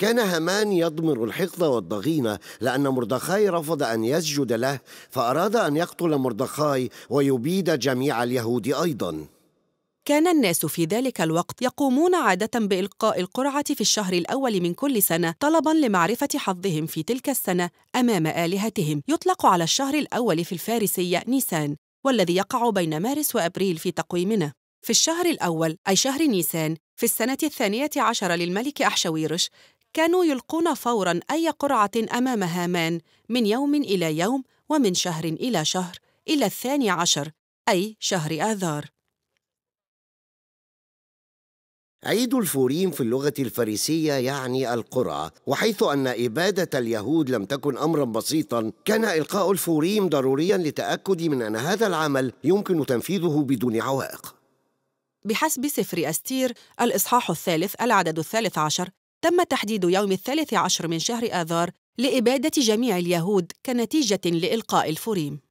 كان هامان يضمر الحقد والضغينة لأن مردخاي رفض أن يسجد له فأراد أن يقتل مردخاي ويبيد جميع اليهود أيضاً كان الناس في ذلك الوقت يقومون عادة بإلقاء القرعة في الشهر الأول من كل سنة طلبًا لمعرفة حظهم في تلك السنة أمام آلهتهم، يطلق على الشهر الأول في الفارسية نيسان، والذي يقع بين مارس وأبريل في تقويمنا. في الشهر الأول أي شهر نيسان في السنة الثانية عشر للملك أحشويرش كانوا يلقون فورا أي قرعة أمام هامان من يوم إلى يوم ومن شهر إلى شهر إلى الثاني عشر أي شهر آذار عيد الفوريم في اللغة الفارسية يعني القرعة وحيث أن إبادة اليهود لم تكن أمرا بسيطا كان إلقاء الفوريم ضروريا لتأكد من أن هذا العمل يمكن تنفيذه بدون عوائق بحسب سفر أستير الإصحاح الثالث العدد الثالث عشر تم تحديد يوم الثالث عشر من شهر آذار لإبادة جميع اليهود كنتيجة لإلقاء الفريم